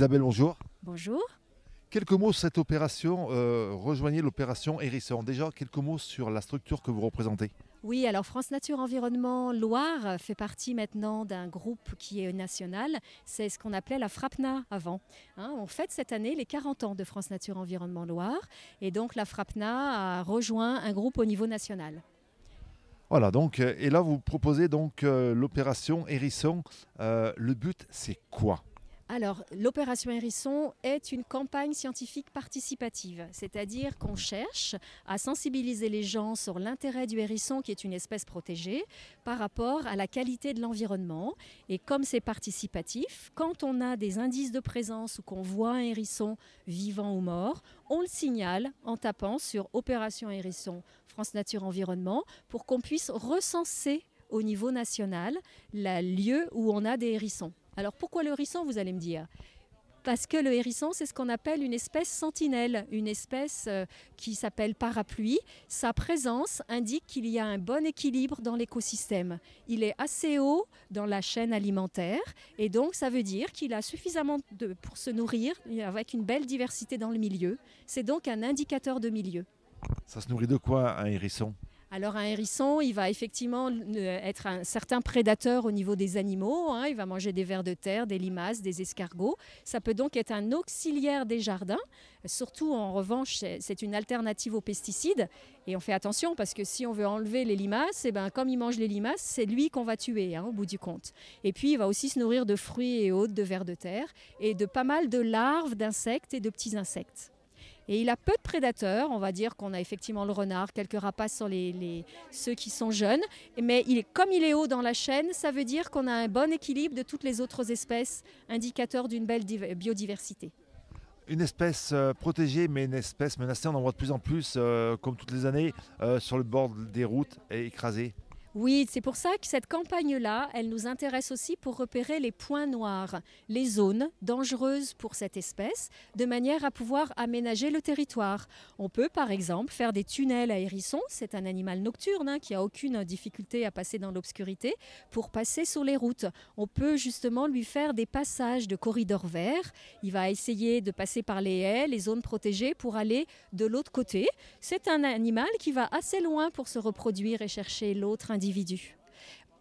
Isabelle, bonjour. Bonjour. Quelques mots sur cette opération, euh, rejoignez l'opération Hérisson. Déjà, quelques mots sur la structure que vous représentez. Oui, alors France Nature Environnement Loire fait partie maintenant d'un groupe qui est national. C'est ce qu'on appelait la FRAPNA avant. Hein, on fête cette année les 40 ans de France Nature Environnement Loire. Et donc la FRAPNA a rejoint un groupe au niveau national. Voilà, donc, euh, et là vous proposez donc euh, l'opération Hérisson. le but, c'est quoi alors, l'opération Hérisson est une campagne scientifique participative, c'est-à-dire qu'on cherche à sensibiliser les gens sur l'intérêt du hérisson, qui est une espèce protégée, par rapport à la qualité de l'environnement. Et comme c'est participatif, quand on a des indices de présence ou qu'on voit un hérisson vivant ou mort, on le signale en tapant sur Opération Hérisson France Nature Environnement pour qu'on puisse recenser au niveau national le lieu où on a des hérissons. Alors pourquoi le hérisson, vous allez me dire parce que le hérisson, c'est ce qu'on appelle une espèce sentinelle, une espèce euh, qui s'appelle parapluie. Sa présence indique qu'il y a un bon équilibre dans l'écosystème. Il est assez haut dans la chaîne alimentaire et donc ça veut dire qu'il a suffisamment de, pour se nourrir avec une belle diversité dans le milieu. C'est donc un indicateur de milieu. Ça se nourrit de quoi un hérisson alors un hérisson, il va effectivement être un certain prédateur au niveau des animaux. Hein. Il va manger des vers de terre, des limaces, des escargots. Ça peut donc être un auxiliaire des jardins. Surtout en revanche, c'est une alternative aux pesticides. Et on fait attention parce que si on veut enlever les limaces, et eh ben, comme il mange les limaces, c'est lui qu'on va tuer hein, au bout du compte. Et puis il va aussi se nourrir de fruits et autres, de vers de terre et de pas mal de larves d'insectes et de petits insectes. Et il a peu de prédateurs. On va dire qu'on a effectivement le renard, quelques rapaces sur les, ceux qui sont jeunes. Mais il est, comme il est haut dans la chaîne, ça veut dire qu'on a un bon équilibre de toutes les autres espèces, indicateur d'une belle biodiversité. Une espèce euh, protégée, mais une espèce menacée. On en voit de plus en plus, euh, comme toutes les années, euh, sur le bord des routes et écrasée. Oui, c'est pour ça que cette campagne-là, elle nous intéresse aussi pour repérer les points noirs, les zones dangereuses pour cette espèce, de manière à pouvoir aménager le territoire. On peut par exemple faire des tunnels à hérissons, c'est un animal nocturne hein, qui n'a aucune difficulté à passer dans l'obscurité, pour passer sur les routes. On peut justement lui faire des passages de corridors verts, il va essayer de passer par les haies, les zones protégées pour aller de l'autre côté. C'est un animal qui va assez loin pour se reproduire et chercher l'autre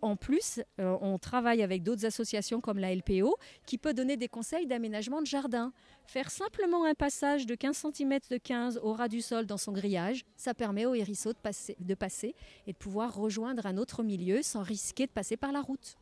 en plus, euh, on travaille avec d'autres associations comme la LPO qui peut donner des conseils d'aménagement de jardin. Faire simplement un passage de 15 cm de 15 au ras du sol dans son grillage, ça permet aux hérisseaux de passer, et de pouvoir rejoindre un autre milieu sans risquer de passer par la route.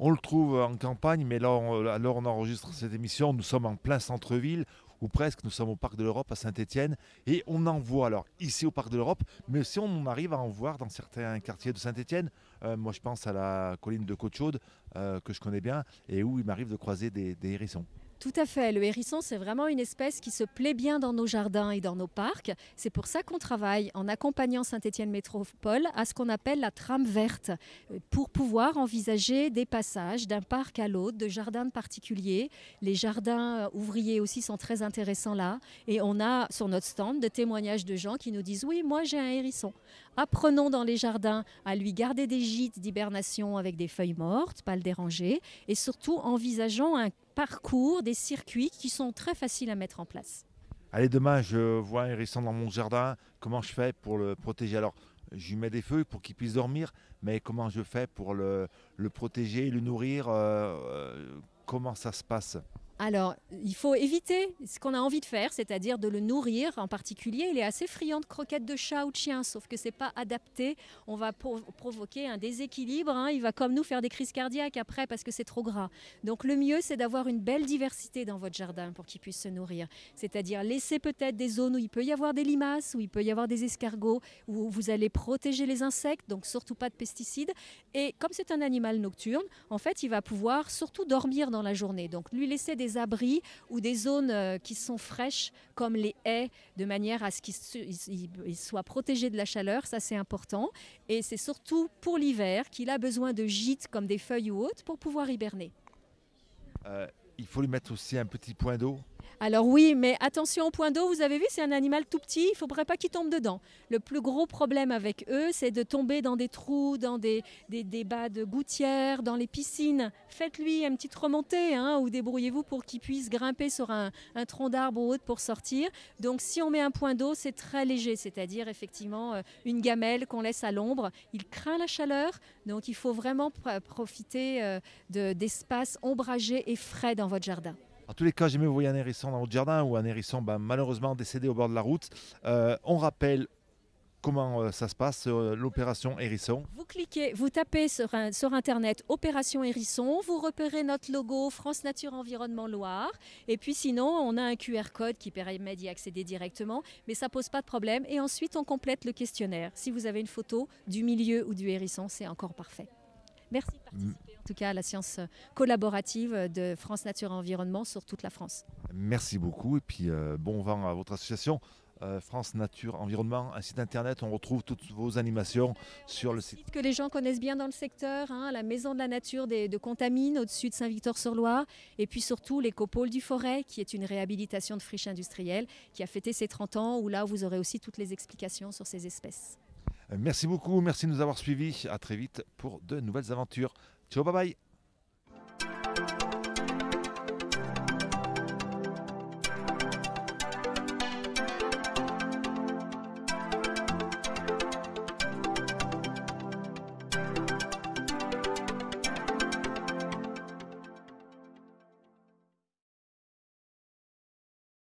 On le trouve en campagne, mais là, alors on enregistre cette émission. Nous sommes en plein centre-ville ou presque. Nous sommes au Parc de l'Europe à saint etienne et on en voit alors ici au Parc de l'Europe, mais si on arrive à en voir dans certains quartiers de saint etienne euh, moi, je pense à la colline de Côte-Chaude euh, que je connais bien et où il m'arrive de croiser des hérissons. Tout à fait. Le hérisson, c'est vraiment une espèce qui se plaît bien dans nos jardins et dans nos parcs. C'est pour ça qu'on travaille en accompagnant Saint-Étienne Métropole à ce qu'on appelle la trame verte, euh, pour pouvoir envisager des passages d'un parc à l'autre, de jardins particuliers. Les jardins euh, ouvriers aussi sont très intéressants là. Et on a sur notre stand des témoignages de gens qui nous disent Oui, moi j'ai un hérisson. Apprenons dans les jardins à lui garder des gîtes d'hibernation avec des feuilles mortes, pas le déranger, et surtout envisageons un parcours, des circuits qui sont très faciles à mettre en place. Allez, demain, je vois un hérisson dans mon jardin. Comment je fais pour le protéger Alors, je lui mets des feuilles pour qu'il puisse dormir, mais comment je fais pour le, protéger, le nourrir euh, euh, Comment ça se passe alors, il faut éviter ce qu'on a envie de faire, c'est-à-dire de le nourrir. En particulier, il est assez friand de croquettes de chat ou de chien, sauf que c'est pas adapté. On va provoquer un déséquilibre. Hein. Il va comme nous faire des crises cardiaques après parce que c'est trop gras. Donc, le mieux, c'est d'avoir une belle diversité dans votre jardin pour qu'il puisse se nourrir. C'est-à-dire laisser peut-être des zones où il peut y avoir des limaces, où il peut y avoir des escargots, où vous allez protéger les insectes, donc surtout pas de pesticides. Et comme c'est un animal nocturne, en fait, il va pouvoir surtout dormir dans la journée. Donc, lui laisser des des abris ou des zones euh, qui sont fraîches, comme les haies, de manière à ce qu'ils soient protégés de la chaleur. Ça, c'est important. Et c'est surtout pour l'hiver qu'il a besoin de gîtes comme des feuilles ou autres pour pouvoir hiberner. Euh, il faut lui mettre aussi un petit point d'eau alors oui, mais attention au point d'eau, vous avez vu, c'est un animal tout petit, il ne faudrait pas qu'il tombe dedans. Le plus gros problème avec eux, c'est de tomber dans des trous, dans des, des, bas de gouttières, dans les piscines. Faites-lui une petite remontée hein, ou débrouillez-vous pour qu'il puisse grimper sur un, un tronc d'arbre ou autre pour sortir. Donc si on met un point d'eau, c'est très léger, c'est-à-dire effectivement euh, une gamelle qu'on laisse à l'ombre. Il craint la chaleur, donc il faut vraiment profiter euh, d'espaces ombragés et frais dans votre jardin. En tous les cas, j'ai vous voir un hérisson dans votre jardin ou un hérisson ben, malheureusement décédé au bord de la route. Euh, on rappelle comment euh, ça se passe, euh, l'opération Hérisson Vous cliquez, vous tapez sur, sur, Internet Opération Hérisson, vous repérez notre logo France Nature Environnement Loire, et puis sinon, on a un QR code qui permet d'y accéder directement, mais ça pose pas de problème. Et ensuite, on complète le questionnaire. Si vous avez une photo du milieu ou du hérisson, c'est encore parfait. Merci de participer en tout cas à la science euh, collaborative euh, de France Nature Environnement sur toute la France. Merci beaucoup et puis euh, bon vent à votre association. France Nature Environnement, un site internet. On retrouve toutes vos animations sur le site. Que les gens connaissent bien dans le secteur, hein, la Maison de la Nature des, de Contamine au-dessus de Saint-Victor-sur-Loire, et puis surtout l'écopôle du Forêt, qui est une réhabilitation de friche industrielles qui a fêté ses 30 ans, où là vous aurez aussi toutes les explications sur ces espèces. Merci beaucoup, merci de nous avoir suivis. À très vite pour de nouvelles aventures. Ciao, bye bye.